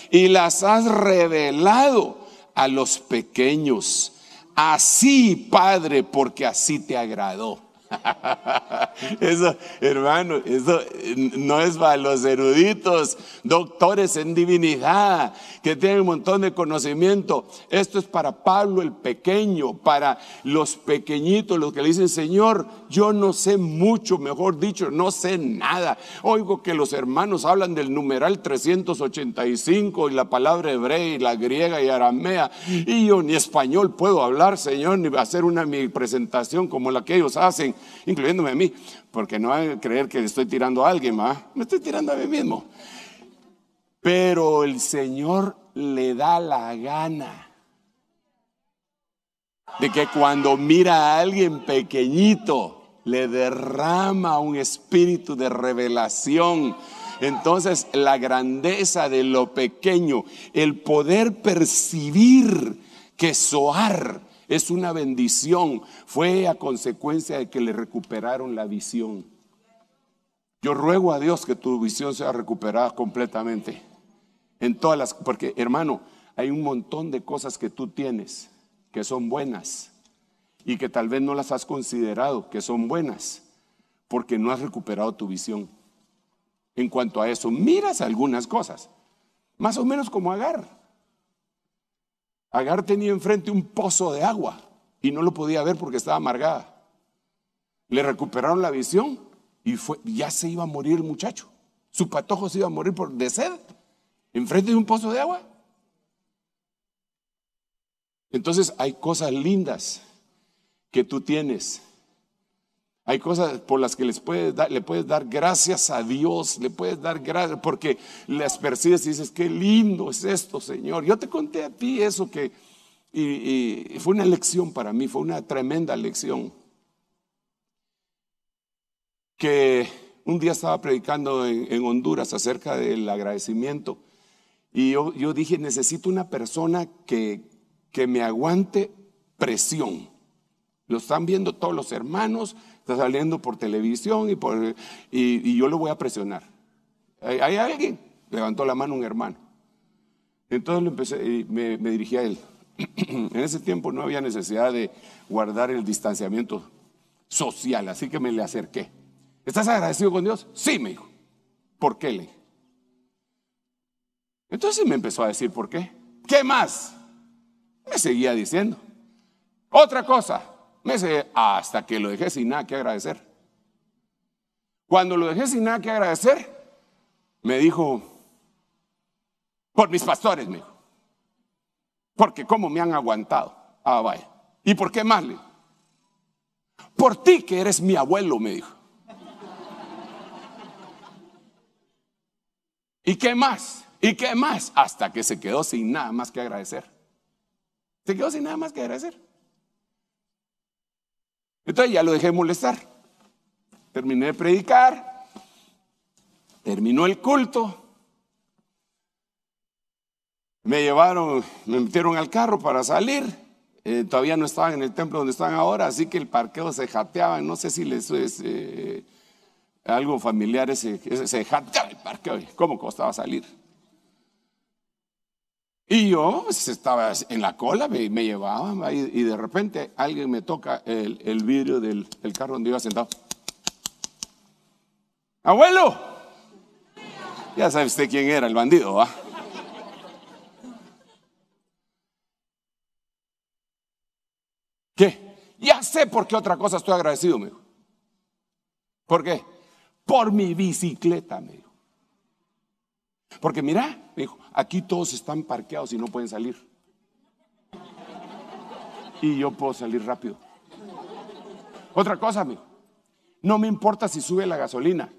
y las has revelado a los pequeños. Así, Padre, porque así te agradó. Eso, hermano, eso no es para los eruditos, doctores en divinidad, que tienen un montón de conocimiento. Esto es para Pablo el pequeño, para los pequeñitos, los que le dicen, Señor, yo no sé mucho, mejor dicho, no sé nada. Oigo que los hermanos hablan del numeral 385 y la palabra hebrea y la griega y aramea. Y yo ni español puedo hablar, Señor, ni hacer una mi presentación como la que ellos hacen, incluyéndome a mí, porque no van a creer que estoy tirando a alguien más. Me estoy tirando a mí mismo. Pero el Señor le da la gana de que cuando mira a alguien pequeñito, le derrama un espíritu de revelación. Entonces la grandeza de lo pequeño, el poder percibir que Soar es una bendición, fue a consecuencia de que le recuperaron la visión. Yo ruego a Dios que tu visión sea recuperada completamente. En todas las, porque hermano, hay un montón de cosas que tú tienes que son buenas, y que tal vez no las has considerado, que son buenas, porque no has recuperado tu visión. En cuanto a eso, miras algunas cosas, más o menos como Agar. Agar tenía enfrente un pozo de agua y no lo podía ver porque estaba amargada. Le recuperaron la visión y fue, ya se iba a morir el muchacho. Su patojo se iba a morir por, de sed, enfrente de un pozo de agua. Entonces hay cosas lindas que tú tienes. Hay cosas por las que les puedes dar, le puedes dar gracias a Dios, le puedes dar gracias, porque las percibes y dices, qué lindo es esto, Señor. Yo te conté a ti eso que, y, fue una lección para mí, fue una tremenda lección. Que un día estaba predicando en, Honduras acerca del agradecimiento y yo, yo dije, necesito una persona que, que me aguante presión. Lo están viendo todos los hermanos, está saliendo por televisión y, por, y, yo lo voy a presionar. ¿Hay, alguien? Levantó la mano un hermano. Entonces empecé, me, me dirigí a él. en ese tiempo no había necesidad de guardar el distanciamiento social, así que me le acerqué. ¿Estás agradecido con Dios? Sí, me dijo. ¿Por qué le? Entonces me empezó a decir por qué. ¿Qué más? Me seguía diciendo. Otra cosa, meses hasta que lo dejé sin nada que agradecer. Cuando lo dejé sin nada que agradecer, me dijo, por mis pastores, me porque cómo me han aguantado. Ah, vaya. ¿Y por qué más? Le? Por ti que eres mi abuelo, me dijo. ¿Y qué más? ¿Y qué más? Hasta que se quedó sin nada más que agradecer. Se quedó sin nada más que agradecer. Entonces ya lo dejé molestar. Terminé de predicar, terminó el culto. Me llevaron, me metieron al carro para salir. Eh, todavía no estaban en el templo donde están ahora, así que el parqueo se jateaba. No sé si les es eh, algo familiar ese, se jateaba el parqueo. ¿Cómo costaba salir? Y yo pues, estaba en la cola, me, llevaba y de repente alguien me toca el, vidrio del, carro donde iba sentado. Abuelo, ya sabe usted quién era el bandido, ¿Qué? Ya sé por qué otra cosa estoy agradecido, me ¿Por qué? Por mi bicicleta, me Porque mira, Aquí todos están parqueados y no pueden salir. Y yo puedo salir rápido. Otra cosa, amigo. No me importa si sube la gasolina.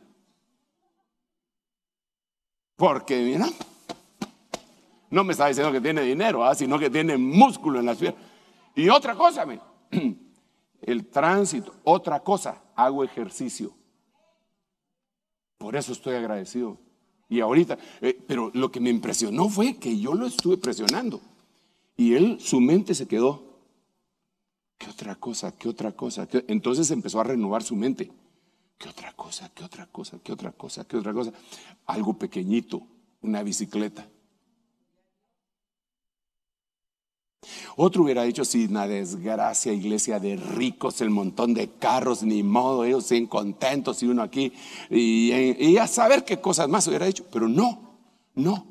Porque, mira, no me está diciendo que tiene dinero, ah, sino que tiene músculo en las piernas. Y otra cosa, amigo. El tránsito, otra cosa, hago ejercicio. Por eso estoy agradecido. Y ahorita, eh, pero lo que me impresionó fue que yo lo estuve presionando. Y él, su mente se quedó. ¿Qué otra cosa? ¿Qué otra cosa? Entonces empezó a renovar su mente. ¿Qué otra cosa? ¿Qué otra cosa? ¿Qué otra cosa? ¿Qué otra cosa? Algo pequeñito, una bicicleta. Otro hubiera dicho, si una desgracia, iglesia de ricos, el montón de carros, ni modo, ellos sin contentos y uno aquí, eh, y, a saber qué cosas más hubiera dicho, pero no, no.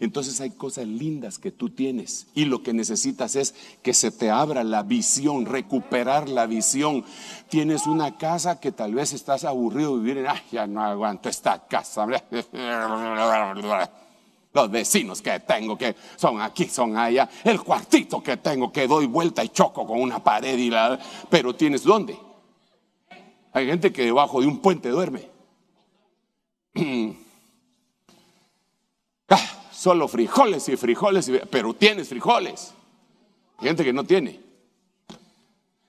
Entonces hay cosas lindas que tú tienes y lo que necesitas es que se te abra la visión, recuperar la visión. Tienes una casa que tal vez estás aburrido de vivir en, ah, ya no aguanto esta casa. los vecinos que tengo que son aquí, son allá, el cuartito que tengo que doy vuelta y choco con una pared y la... Pero tienes dónde. Hay gente que debajo de un puente duerme. Ah, solo frijoles y frijoles, pero tienes frijoles. gente que no tiene.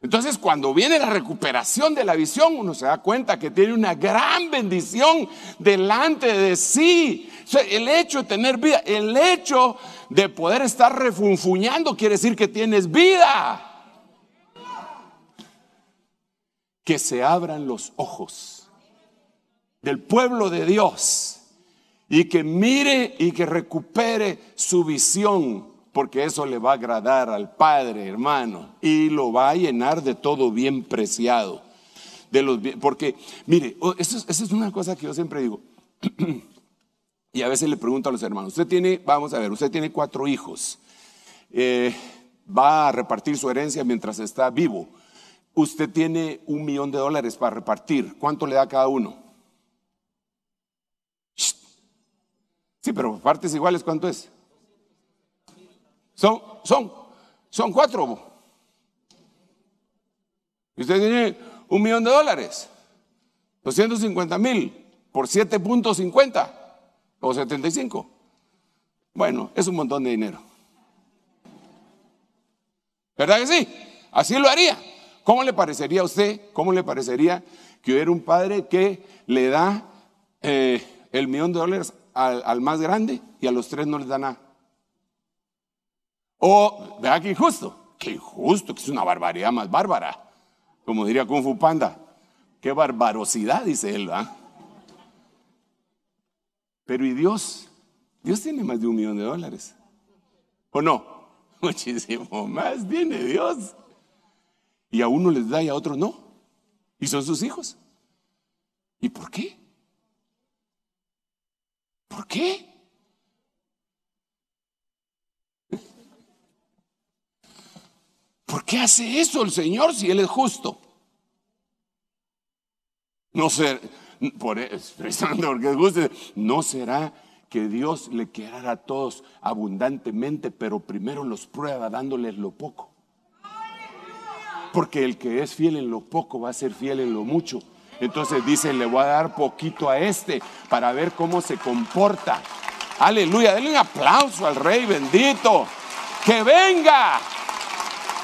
Entonces cuando viene la recuperación de la visión, uno se da cuenta que tiene una gran bendición delante de sí. el hecho de tener vida, el hecho de poder estar refunfuñando quiere decir que tienes vida. Que se abran los ojos del pueblo de Dios y que mire y que recupere su visión porque eso le va a agradar al Padre, hermano, y lo va a llenar de todo bien preciado. De los, porque, mire, oh, esa es una cosa que yo siempre digo, y a veces le pregunto a los hermanos, usted tiene, vamos a ver, usted tiene cuatro hijos, eh, va a repartir su herencia mientras está vivo, usted tiene un millón de dólares para repartir, ¿cuánto le da a cada uno? Sí, pero partes iguales, ¿cuánto es? Son, son, son cuatro. Y usted tiene un millón de dólares, 250 mil por 7.50 o 75. Bueno, es un montón de dinero. ¿Verdad que sí? Así lo haría. ¿Cómo le parecería a usted? ¿Cómo le parecería que hubiera un padre que le da eh, el millón de dólares al, al más grande y a los tres no les da nada? O, vea que injusto? Qué injusto, que es una barbaridad más bárbara. Como diría Kung Fu Panda, qué barbarosidad, dice él, ¿verdad? ¿ah? Pero ¿y Dios? Dios tiene más de un millón de dólares. ¿O no? Muchísimo más tiene Dios. Y a uno les da y a otro no. Y son sus hijos. ¿Y por qué? ¿Por qué? ¿Por qué hace eso el Señor si Él es justo? No por e, será que Dios le quiera a todos abundantemente, pero primero los prueba dándoles lo poco. Porque el que es fiel en lo poco va a ser fiel en lo mucho. Entonces dice, le voy a dar poquito a este para ver cómo se comporta. Aleluya, denle un aplauso al Rey bendito. Que venga.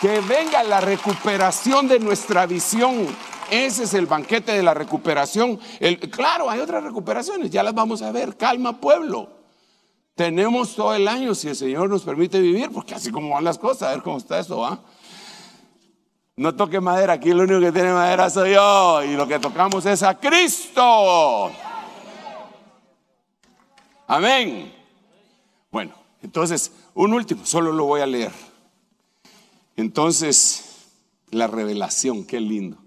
Que venga la recuperación de nuestra visión. Ese es el banquete de la recuperación. claro, hay otras recuperaciones, ya las vamos a ver. Calma, pueblo. Tenemos todo el año, si el Señor nos permite vivir, porque así como van las cosas, a ver cómo está eso, ¿va? No toque madera, aquí lo único que tiene madera soy yo, y lo que tocamos es a Cristo. Amén. Bueno, entonces, un último, solo lo voy a leer. Entonces, la revelación, qué lindo.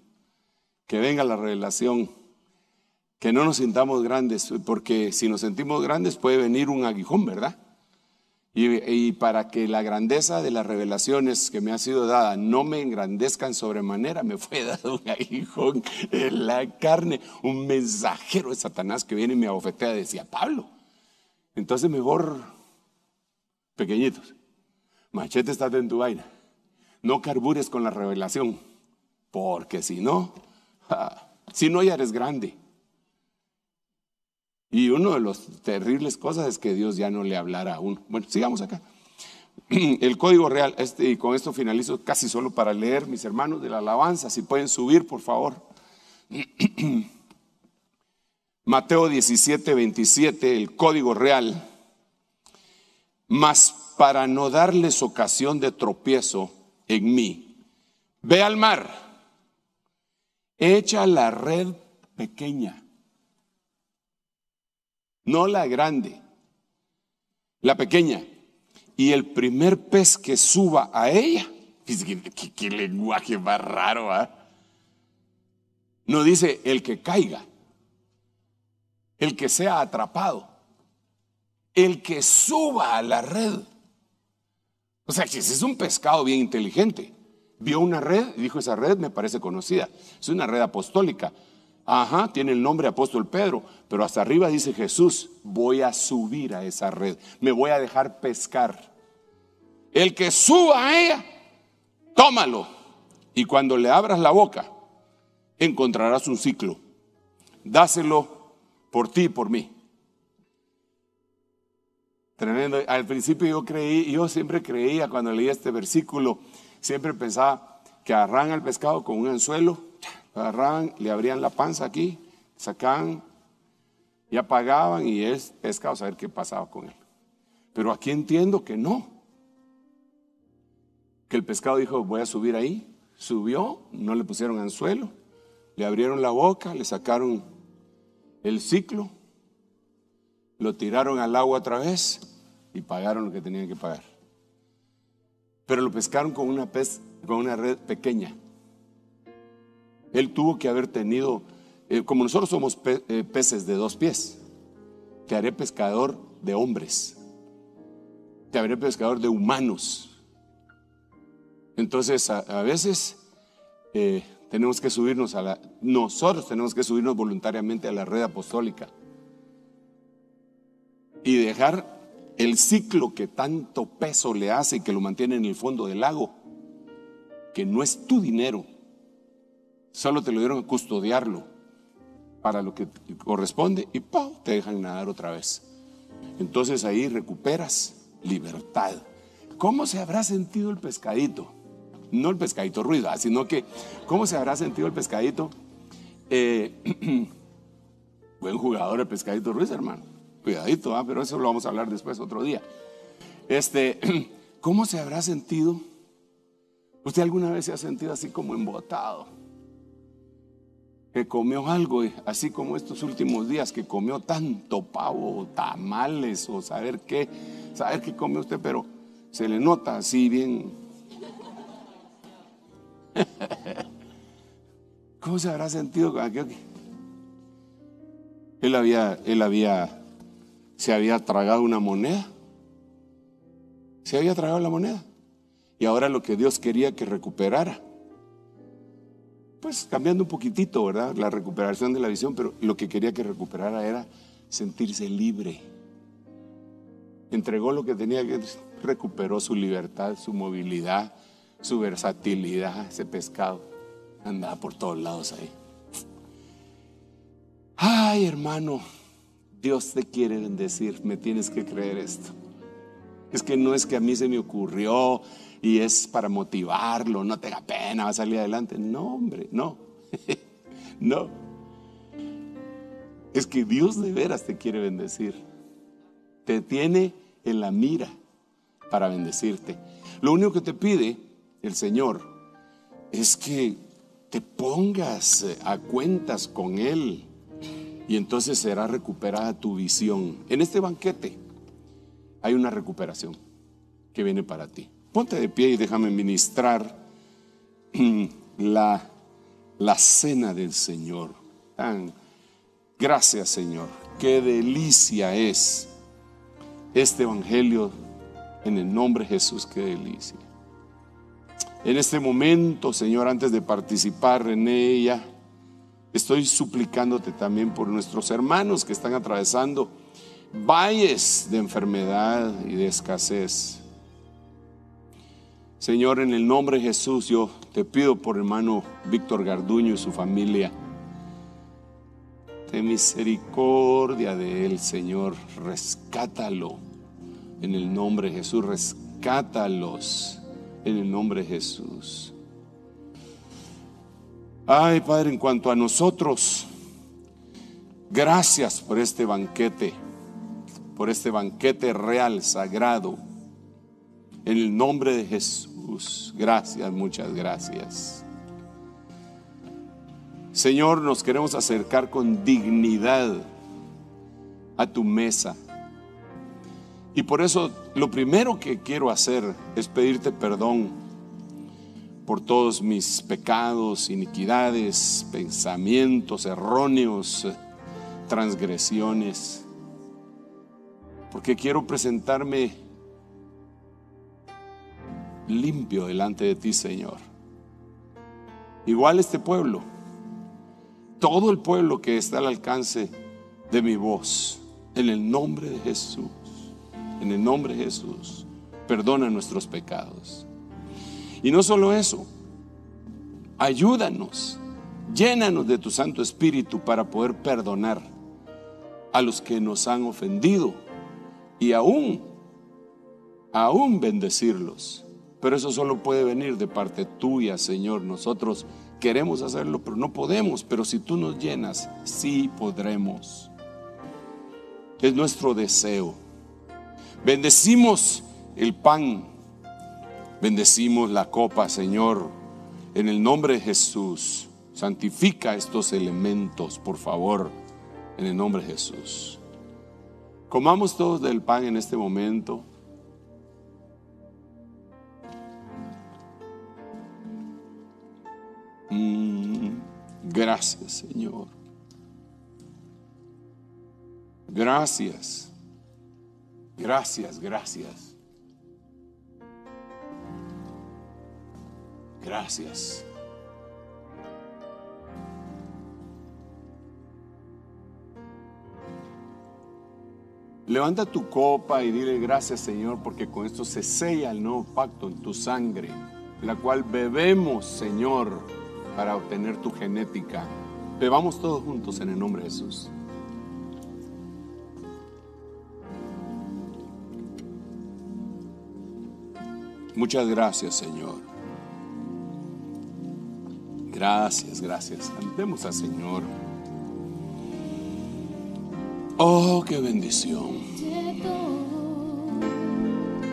Que venga la revelación, que no nos sintamos grandes, porque si nos sentimos grandes puede venir un aguijón, ¿verdad? Y, para que la grandeza de las revelaciones que me ha sido dada no me engrandezcan sobremanera, me fue dado un aguijón en la carne, un mensajero de Satanás que viene y me abofetea, decía Pablo. Entonces mejor, pequeñitos, machete estate en tu vaina no carbures con la revelación, porque si no, si no ya eres grande. Y una de los terribles cosas es que Dios ya no le hablara a uno. Bueno, sigamos acá. El código real, este, y con esto finalizo casi solo para leer, mis hermanos de la alabanza, si pueden subir, por favor. Mateo 17, 27, el código real. Mas para no darles ocasión de tropiezo, en mí. Ve al mar, echa la red pequeña, no la grande, la pequeña. Y el primer pez que suba a ella, qué, lenguaje más raro, ¿ah? No dice el que caiga, el que sea atrapado, el que suba a la red. O sea, es un pescado bien inteligente. Vio una red y dijo, esa red me parece conocida. Es una red apostólica. Ajá, tiene el nombre apóstol Pedro, pero hasta arriba dice Jesús, voy a subir a esa red, me voy a dejar pescar. El que suba a ella, tómalo. Y cuando le abras la boca, encontrarás un ciclo. Dáselo por ti y por mí. Tremendo. Al principio yo creí, yo siempre creía cuando leía este versículo, siempre pensaba que agarran al pescado con un anzuelo, agarran, le abrían la panza aquí, sacan y apagaban y es pescado, saber qué pasaba con él. Pero aquí entiendo que no. Que el pescado dijo, voy a subir ahí. Subió, no le pusieron anzuelo, le abrieron la boca, le sacaron el ciclo lo tiraron al agua otra vez y pagaron lo que tenían que pagar. Pero lo pescaron con una, pez, con una red pequeña. Él tuvo que haber tenido, eh, como nosotros somos eh, peces de dos pies, te haré pescador de hombres, te haré pescador de humanos. Entonces, a, veces eh, tenemos que subirnos a la, nosotros tenemos que subirnos voluntariamente a la red apostólica y dejar el ciclo que tanto peso le hace y que lo mantiene en el fondo del lago, que no es tu dinero, solo te lo dieron a custodiarlo para lo que corresponde y te dejan nadar otra vez. Entonces ahí recuperas libertad. ¿Cómo se habrá sentido el pescadito? No el pescadito Ruiz, ah, sino que ¿cómo se habrá sentido el pescadito? Eh, buen jugador el pescadito Ruiz, hermano Cuidadito, pero eso lo vamos a hablar después otro día. Este, ¿cómo se habrá sentido? ¿Usted alguna vez se ha sentido así como embotado? Que comió algo, eh? así como estos últimos días, que comió tanto pavo, tamales o saber qué, saber qué comió usted, pero se le nota así bien. ¿Cómo se habrá sentido? Él había, él había se había tragado una moneda. Se había tragado la moneda. Y ahora lo que Dios quería que recuperara. Pues cambiando un poquitito, ¿verdad? La recuperación de la visión, pero lo que quería que recuperara era sentirse libre. Entregó lo que tenía que, recuperó su libertad, su movilidad, su versatilidad, ese pescado. Andaba por todos lados ahí. Ay, hermano, Dios te quiere bendecir, me tienes que creer esto. Es que no es que a mí se me ocurrió y es para motivarlo, no tenga pena, va a salir adelante. No, hombre, no. no. Es que Dios de veras te quiere bendecir. Te tiene en la mira para bendecirte. Lo único que te pide el Señor es que te pongas a cuentas con Él y entonces será recuperada tu visión. En este banquete hay una recuperación que viene para ti. Ponte de pie y déjame ministrar la, la cena del Señor. gracias Señor, qué delicia es este Evangelio en el nombre de Jesús, qué delicia. En este momento, Señor, antes de participar en ella, Estoy suplicándote también por nuestros hermanos que están atravesando valles de enfermedad y de escasez. Señor, en el nombre de Jesús, yo te pido por hermano Víctor Garduño y su familia. Ten misericordia de él, Señor. Rescátalo. En el nombre de Jesús, rescátalos. En el nombre de Jesús. Ay, Padre, en cuanto a nosotros, gracias por este banquete, por este banquete real, sagrado. En el nombre de Jesús, gracias, muchas gracias. Señor, nos queremos acercar con dignidad a tu mesa. Y por eso lo primero que quiero hacer es pedirte perdón por todos mis pecados, iniquidades, pensamientos erróneos, eh, transgresiones, porque quiero presentarme limpio delante de ti, Señor. Igual este pueblo, todo el pueblo que está al alcance de mi voz, en el nombre de Jesús, en el nombre de Jesús, perdona nuestros pecados. Y no solo eso, ayúdanos, llénanos de tu Santo Espíritu para poder perdonar a los que nos han ofendido y aún, aún bendecirlos. Pero eso solo puede venir de parte tuya, Señor. Nosotros queremos hacerlo, pero no podemos. Pero si tú nos llenas, sí podremos. Es nuestro deseo. Bendecimos el pan Bendecimos la copa, Señor, en el nombre de Jesús. Santifica estos elementos, por favor, en el nombre de Jesús. Comamos todos del pan en este momento. Mm, gracias, Señor. Gracias. Gracias, gracias. Gracias. Levanta tu copa y dile gracias Señor porque con esto se sella el nuevo pacto en tu sangre, la cual bebemos Señor para obtener tu genética. Bebamos todos juntos en el nombre de Jesús. Muchas gracias Señor. Gracias, gracias. Cantemos al Señor. Oh, qué bendición.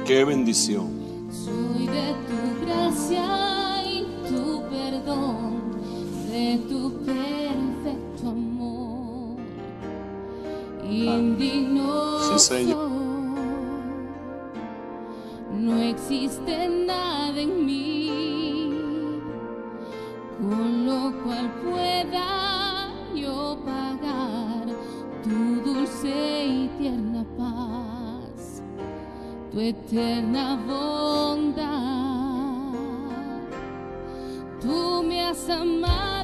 Qué bendición. Soy de tu gracia y tu perdón, de tu perfecto amor. Indigno. Sí, Señor. No existen tu eterna bondad. Tú me has amado.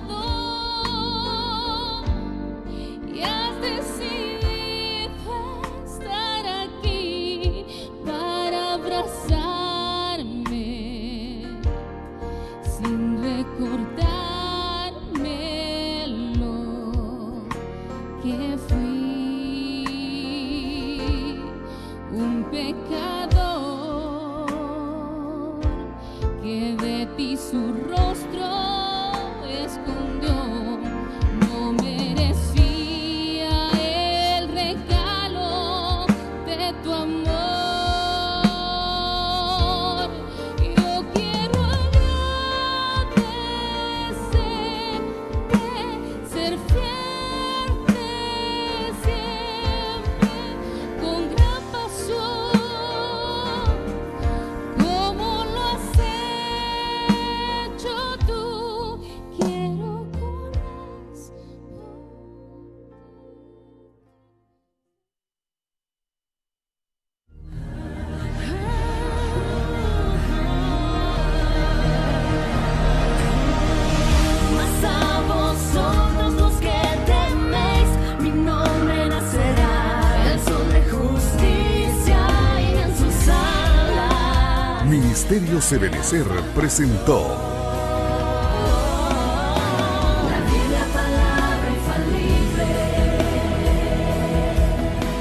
Ebenecer presentó.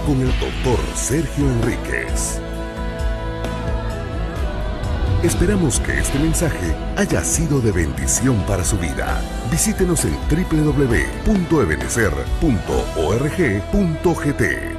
Con el doctor Sergio Enríquez. Esperamos que este mensaje haya sido de bendición para su vida. Visítenos en www.ebenecer.org.gt.